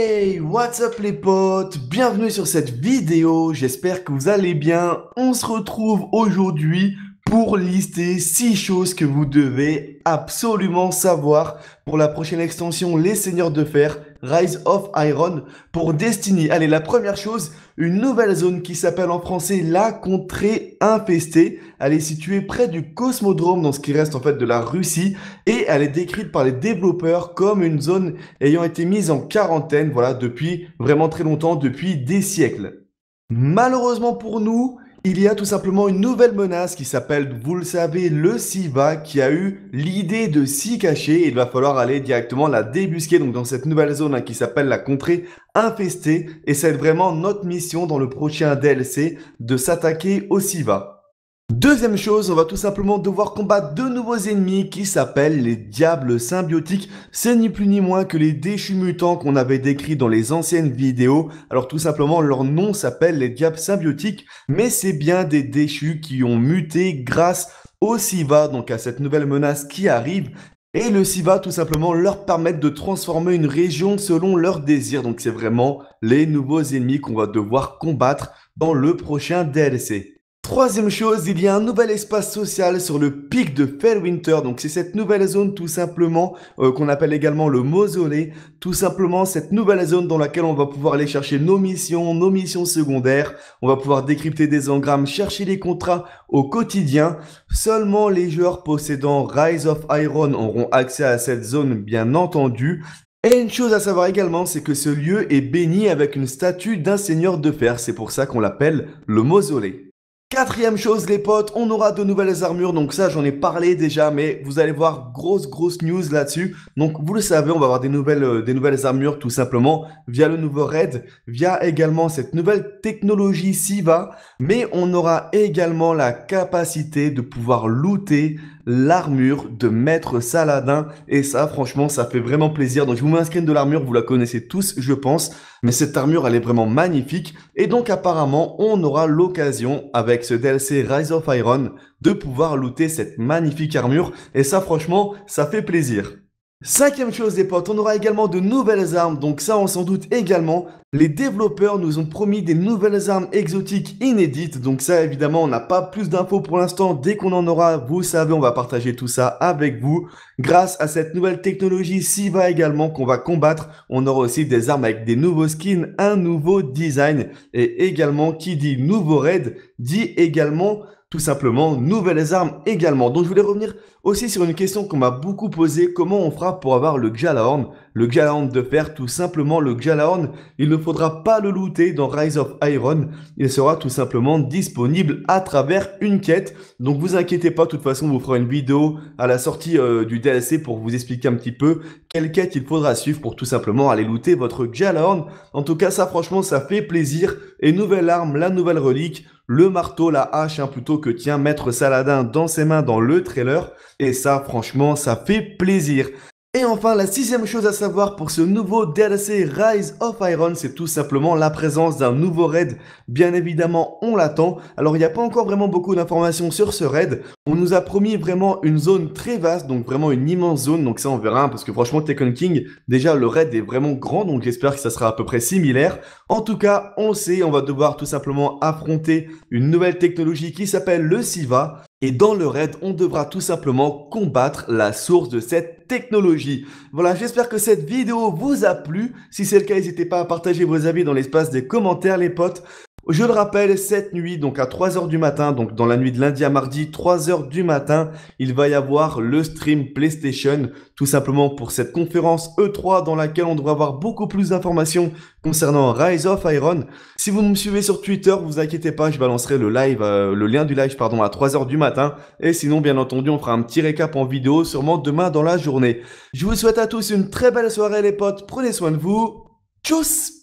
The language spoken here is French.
Hey, what's up les potes Bienvenue sur cette vidéo, j'espère que vous allez bien. On se retrouve aujourd'hui pour lister six choses que vous devez absolument savoir pour la prochaine extension Les Seigneurs de Fer, Rise of Iron, pour Destiny. Allez, la première chose, une nouvelle zone qui s'appelle en français la contrée infestée. Elle est située près du cosmodrome dans ce qui reste en fait de la Russie et elle est décrite par les développeurs comme une zone ayant été mise en quarantaine, voilà, depuis vraiment très longtemps, depuis des siècles. Malheureusement pour nous, il y a tout simplement une nouvelle menace qui s'appelle, vous le savez, le SIVA qui a eu l'idée de s'y cacher. il va falloir aller directement la débusquer donc dans cette nouvelle zone hein, qui s'appelle la contrée infestée. Et c'est vraiment notre mission dans le prochain DLC de s'attaquer au SIVA. Deuxième chose, on va tout simplement devoir combattre deux nouveaux ennemis qui s'appellent les diables symbiotiques. C'est ni plus ni moins que les déchus mutants qu'on avait décrits dans les anciennes vidéos. Alors tout simplement, leur nom s'appelle les diables symbiotiques, mais c'est bien des déchus qui ont muté grâce au SIVA, donc à cette nouvelle menace qui arrive. Et le SIVA tout simplement leur permet de transformer une région selon leur désir. Donc c'est vraiment les nouveaux ennemis qu'on va devoir combattre dans le prochain DLC. Troisième chose, il y a un nouvel espace social sur le pic de Fairwinter. Donc c'est cette nouvelle zone tout simplement euh, qu'on appelle également le mausolée. Tout simplement cette nouvelle zone dans laquelle on va pouvoir aller chercher nos missions, nos missions secondaires. On va pouvoir décrypter des engrammes, chercher les contrats au quotidien. Seulement les joueurs possédant Rise of Iron auront accès à cette zone bien entendu. Et une chose à savoir également, c'est que ce lieu est béni avec une statue d'un seigneur de fer. C'est pour ça qu'on l'appelle le mausolée. Quatrième chose, les potes, on aura de nouvelles armures. Donc ça, j'en ai parlé déjà, mais vous allez voir grosse, grosse news là-dessus. Donc vous le savez, on va avoir des nouvelles, euh, des nouvelles armures tout simplement via le nouveau raid, via également cette nouvelle technologie SIVA. Mais on aura également la capacité de pouvoir looter l'armure de Maître Saladin. Et ça, franchement, ça fait vraiment plaisir. Donc, je vous mets un screen de l'armure, vous la connaissez tous, je pense. Mais cette armure, elle est vraiment magnifique. Et donc, apparemment, on aura l'occasion, avec ce DLC Rise of Iron, de pouvoir looter cette magnifique armure. Et ça, franchement, ça fait plaisir. Cinquième chose des potes, on aura également de nouvelles armes, donc ça on s'en doute également. Les développeurs nous ont promis des nouvelles armes exotiques inédites, donc ça évidemment on n'a pas plus d'infos pour l'instant, dès qu'on en aura, vous savez, on va partager tout ça avec vous. Grâce à cette nouvelle technologie SIVA également qu'on va combattre, on aura aussi des armes avec des nouveaux skins, un nouveau design, et également qui dit nouveau raid, dit également tout simplement nouvelles armes également. Donc je voulais revenir aussi sur une question qu'on m'a beaucoup posée, comment on fera pour avoir le Jalahorn Le Jalahorn de fer, tout simplement le Jalahorn, il ne faudra pas le looter dans Rise of Iron, il sera tout simplement disponible à travers une quête. Donc vous inquiétez pas, de toute façon on vous fera une vidéo à la sortie euh, du DLC pour vous expliquer un petit peu quelle quête il faudra suivre pour tout simplement aller looter votre Jalahorn. En tout cas ça franchement ça fait plaisir, et nouvelle arme, la nouvelle relique, le marteau, la hache, hein, plutôt que tiens, Maître Saladin dans ses mains dans le trailer. Et ça, franchement, ça fait plaisir. Et enfin, la sixième chose à savoir pour ce nouveau DLC Rise of Iron, c'est tout simplement la présence d'un nouveau raid. Bien évidemment, on l'attend. Alors, il n'y a pas encore vraiment beaucoup d'informations sur ce raid. On nous a promis vraiment une zone très vaste, donc vraiment une immense zone. Donc ça, on verra, hein, parce que franchement, Tekken King, déjà, le raid est vraiment grand, donc j'espère que ça sera à peu près similaire. En tout cas, on sait, on va devoir tout simplement affronter une nouvelle technologie qui s'appelle le SIVA. Et dans le raid, on devra tout simplement combattre la source de cette technologie. Voilà, j'espère que cette vidéo vous a plu. Si c'est le cas, n'hésitez pas à partager vos avis dans l'espace des commentaires, les potes. Je le rappelle, cette nuit, donc à 3h du matin, donc dans la nuit de lundi à mardi, 3h du matin, il va y avoir le stream PlayStation, tout simplement pour cette conférence E3 dans laquelle on devrait avoir beaucoup plus d'informations concernant Rise of Iron. Si vous me suivez sur Twitter, vous inquiétez pas, je balancerai le live, euh, le lien du live, pardon, à 3h du matin. Et sinon, bien entendu, on fera un petit récap en vidéo, sûrement demain dans la journée. Je vous souhaite à tous une très belle soirée, les potes. Prenez soin de vous. Tchuss